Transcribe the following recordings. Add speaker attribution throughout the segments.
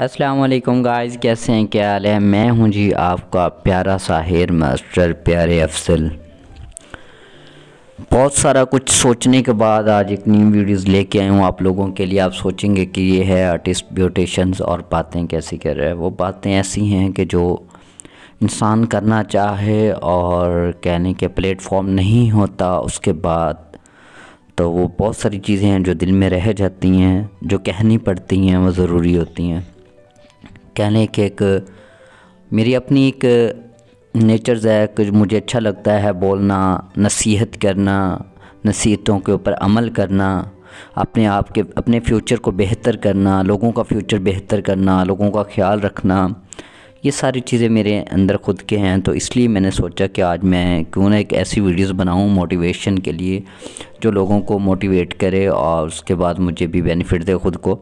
Speaker 1: Aslam guys कैसे हैं क्या हाल है मैं हूं जी आपका प्यारा साहिर मास्टर प्यारे अफसल बहुत सारा कुछ सोचने के बाद आज एक न्यू वीडियोस लेके आया हूं आप लोगों के लिए आप सोचेंगे कि ये है आर्टिस्ट ब्यूटिशंस और बातें कैसी कर रहे हैं वो बातें ऐसी हैं कि जो इंसान करना चाहे और कहने के प्लेटफॉर्म नहीं होता उसके बाद तो वो बहुत सारी चीज़ें हैं जो दिल में रह जाती हैं जो कहनी पड़ती हैं वो ज़रूरी होती हैं कहने के एक मेरी अपनी एक नेचर्स है कि मुझे अच्छा लगता है बोलना नसीहत करना नसीहतों के ऊपर अमल करना अपने आप के अपने फ्यूचर को बेहतर करना लोगों का फ्यूचर बेहतर करना लोगों का ख्याल रखना ये सारी चीज़ें मेरे अंदर ख़ुद के हैं तो इसलिए मैंने सोचा कि आज मैं क्यों ना एक ऐसी वीडियोस बनाऊं मोटिवेशन के लिए जो लोगों को मोटिवेट करे और उसके बाद मुझे भी बेनिफिट दे ख़ुद को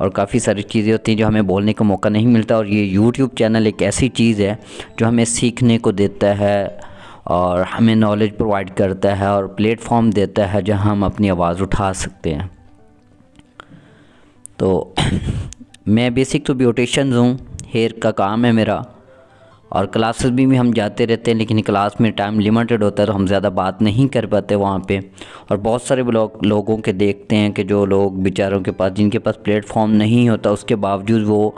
Speaker 1: और काफ़ी सारी चीज़ें होती हैं जो हमें बोलने का मौका नहीं मिलता और ये यूट्यूब चैनल एक ऐसी चीज़ है जो हमें सीखने को देता है और हमें नॉलेज प्रोवाइड करता है और प्लेटफॉर्म देता है जहां हम अपनी आवाज़ उठा सकते हैं तो मैं बेसिक तो ब्यूटिशन हूँ हेयर का काम है मेरा और क्लासेस भी, में हम जाते रहते हैं लेकिन क्लास में टाइम लिमिटेड होता है तो हम ज़्यादा बात नहीं कर पाते वहाँ पे और बहुत सारे ब्लॉग लोगों के देखते हैं कि जो लोग बेचारों के पास जिनके पास प्लेटफॉर्म नहीं होता उसके बावजूद वो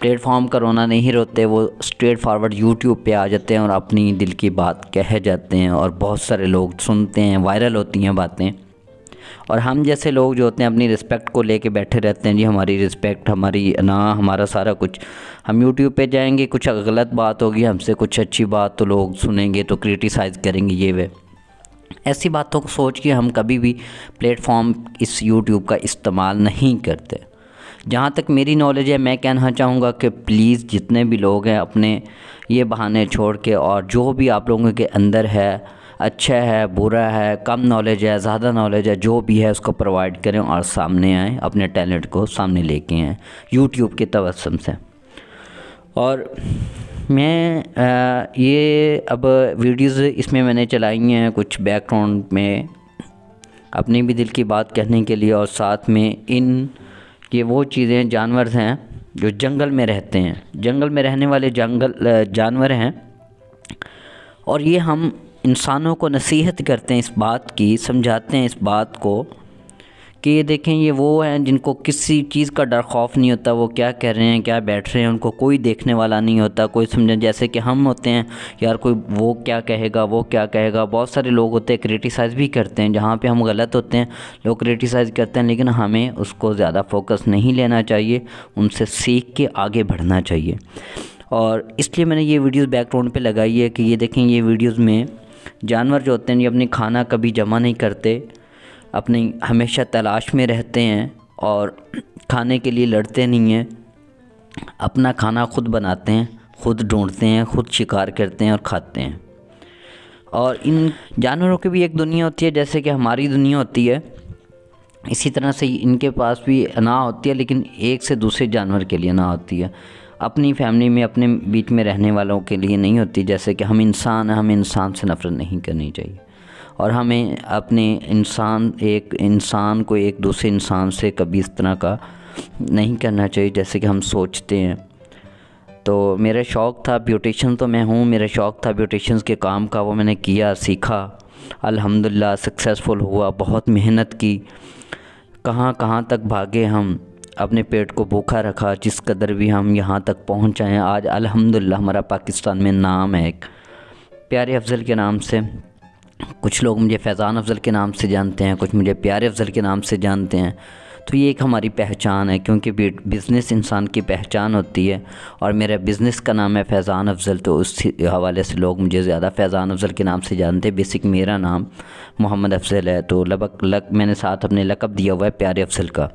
Speaker 1: प्लेटफॉर्म का रोना नहीं रोते वो स्ट्रेट फारवर्ड यूट्यूब पे आ जाते हैं और अपनी दिल की बात कह जाते हैं और बहुत सारे लोग सुनते हैं वायरल होती हैं बातें और हम जैसे लोग जो होते हैं अपनी रिस्पेक्ट को लेके बैठे रहते हैं जी हमारी रिस्पेक्ट हमारी ना हमारा सारा कुछ हम यूट्यूब पे जाएंगे कुछ गलत बात होगी हमसे कुछ अच्छी बात तो लोग सुनेंगे तो क्रिटिसाइज़ करेंगे ये वे ऐसी बातों को सोच के हम कभी भी प्लेटफॉर्म इस यूट्यूब का इस्तेमाल नहीं करते जहाँ तक मेरी नॉलेज है मैं कहना चाहूँगा कि प्लीज़ जितने भी लोग हैं अपने ये बहाने छोड़ के और जो भी आप लोगों के अंदर है अच्छा है बुरा है कम नॉलेज है ज़्यादा नॉलेज है जो भी है उसको प्रोवाइड करें और सामने आएँ अपने टैलेंट को सामने लेके आएँ यूट्यूब के तवसम से और मैं आ, ये अब वीडियोस इसमें मैंने चलाई हैं कुछ बैकग्राउंड में अपने भी दिल की बात कहने के लिए और साथ में इन ये वो चीज़ें जानवर हैं जो जंगल में रहते हैं जंगल में रहने वाले जंगल जानवर हैं और ये हम इंसानों को नसीहत करते हैं इस बात की समझाते हैं इस बात को कि ये देखें ये वो हैं जिनको किसी चीज़ का डर खौफ नहीं होता वो क्या कर रहे हैं क्या बैठ रहे हैं उनको कोई देखने वाला नहीं होता कोई समझ जैसे कि हम होते हैं यार कोई वो क्या कहेगा वो क्या कहेगा बहुत सारे लोग होते हैं क्रिटिसाइज़ भी करते हैं जहाँ पे हम गलत होते हैं लोग क्रिटिसाइज़ करते हैं लेकिन हमें उसको ज़्यादा फोकस नहीं लेना चाहिए उनसे सीख के आगे बढ़ना चाहिए और इसलिए मैंने ये वीडियोज़ बैकग्राउंड पर लगाई है कि ये देखें ये वीडियोज़ में जानवर जो होते हैं ये अपनी खाना कभी जमा नहीं करते अपनी हमेशा तलाश में रहते हैं और खाने के लिए लड़ते नहीं हैं अपना खाना खुद बनाते हैं खुद ढूंढते हैं खुद शिकार करते हैं और खाते हैं और इन जानवरों की भी एक दुनिया होती है जैसे कि हमारी दुनिया होती है इसी तरह से इनके पास भी ना होती है लेकिन एक से दूसरे जानवर के लिए ना होती है अपनी फैमिली में अपने बीच में रहने वालों के लिए नहीं होती जैसे कि हम इंसान हैं हमें इंसान से नफ़रत नहीं करनी चाहिए और हमें अपने इंसान एक इंसान को एक दूसरे इंसान से कभी इस तरह का नहीं करना चाहिए जैसे कि हम सोचते हैं तो मेरा शौक़ था ब्यूटिशन तो मैं हूँ मेरा शौक़ था ब्यूटिशन के काम का वो मैंने किया सीखा अल्हम्दुलिल्लाह सक्सेसफुल हुआ बहुत मेहनत की कहाँ कहाँ तक भागे हम अपने पेट को भूखा रखा जिस कदर भी हम यहाँ तक पहुँच आए आज अल्हम्दुलिल्लाह हमारा पाकिस्तान में नाम है एक प्यारे अफजल के नाम से कुछ लोग मुझे फैज़ान अफजल के नाम से जानते हैं कुछ मुझे प्यारे अफजल के नाम से जानते हैं तो ये एक हमारी पहचान है क्योंकि बिज़नेस इंसान की पहचान होती है और मेरा बिज़नेस का नाम है फैज़ान अफजल तो उस हवाले से लोग मुझे ज़्यादा फैज़ान अफजल के नाम से जानते हैं बेसिक मेरा नाम मोहम्मद अफजल है तो लबक लक मैंने साथ अपने लकब दिया हुआ है प्यारे अफजल का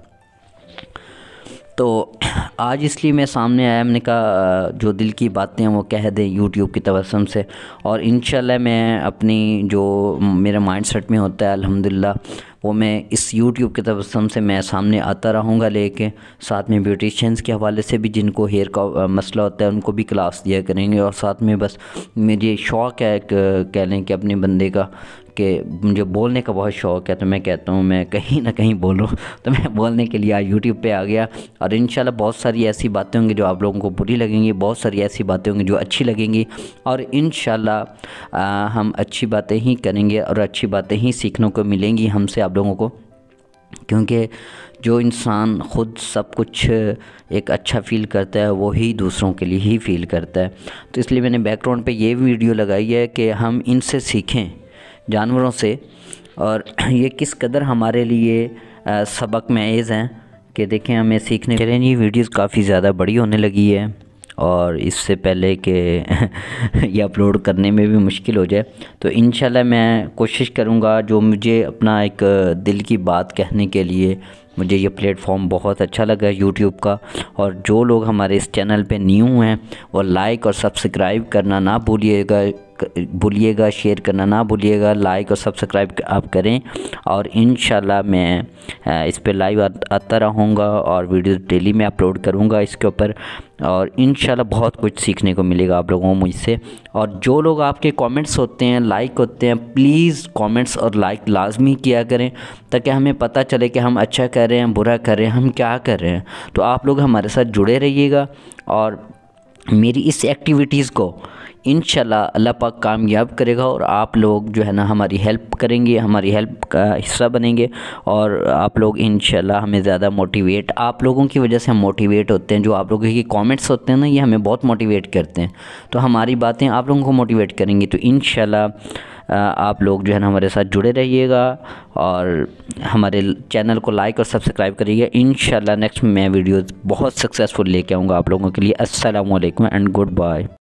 Speaker 1: तो आज इसलिए मैं सामने आया हमने कहा जो दिल की बातें हैं वो कह दें यूट्यूब की तबसम से और इन मैं अपनी जो मेरे माइंड सेट में होता है अलहमदिल्ला वो मैं इस यूट्यूब के तबसम से मैं सामने आता रहूँगा लेके साथ में ब्यूटिशंस के हवाले से भी जिनको हेयर का मसला होता है उनको भी क्लास दिया करेंगे और साथ में बस मुझे शौक़ है कह लें कि अपने बंदे का कि मुझे बोलने का बहुत शौक़ है तो मैं कहता हूँ मैं कहीं ना कहीं बोलूँ तो मैं बोलने के लिए आज यूट्यूब पे आ गया और इन बहुत सारी ऐसी बातें होंगी जो आप लोगों को बुरी लगेंगी बहुत सारी ऐसी बातें होंगी जो अच्छी लगेंगी और इन हम अच्छी बातें ही करेंगे और अच्छी बातें ही सीखने को मिलेंगी हमसे आप लोगों को क्योंकि जो इंसान ख़ुद सब कुछ एक अच्छा फील करता है वो ही दूसरों के लिए ही फील करता है तो इसलिए मैंने बैकग्राउंड पे ये वीडियो लगाई है कि हम इनसे सीखें जानवरों से और ये किस कदर हमारे लिए आ, सबक मेज़ हैं कि देखें हमें सीखने के लिए ये वीडियोस काफ़ी ज़्यादा बड़ी होने लगी है और इससे पहले कि ये अपलोड करने में भी मुश्किल हो जाए तो इन मैं कोशिश करूँगा जो मुझे अपना एक दिल की बात कहने के लिए मुझे ये प्लेटफॉर्म बहुत अच्छा लगा यूट्यूब का और जो लोग हमारे इस चैनल पे न्यू हैं वो लाइक और सब्सक्राइब करना ना भूलिएगा भूलिएगा शेयर करना ना भूलिएगा लाइक और सब्सक्राइब आप करें और इन मैं इस पर लाइव आता रहूँगा और वीडियो डेली मैं अपलोड करूँगा इसके ऊपर और इन बहुत कुछ सीखने को मिलेगा आप लोगों को मुझसे और जो लोग आपके कमेंट्स होते हैं लाइक होते हैं प्लीज़ कमेंट्स और लाइक लाजमी किया करें ताकि हमें पता चले कि हम अच्छा कर रहे हैं बुरा कर रहे हैं हम क्या कर रहे हैं तो आप लोग हमारे साथ जुड़े रहिएगा और मेरी इस एक्टिविटीज़ को इन अल्लाह पाक कामयाब करेगा और आप लोग जो है ना हमारी हेल्प करेंगे हमारी हेल्प का हिस्सा बनेंगे और आप लोग इन हमें ज़्यादा मोटिवेट आप लोगों की वजह से हम मोटिवेट होते हैं जो आप लोगों के कॉमेंट्स होते हैं ना ये हमें बहुत मोटिवेट करते हैं तो हमारी बातें आप लोगों को मोटिवेट करेंगी तो इन आप लोग जो है ना हमारे साथ जुड़े रहिएगा और हमारे चैनल को लाइक और सब्सक्राइब करिएगा इन नेक्स्ट मैं वीडियो बहुत सक्सेसफुल लेके आऊँगा आप लोगों के लिए असलम एंड गुड बाय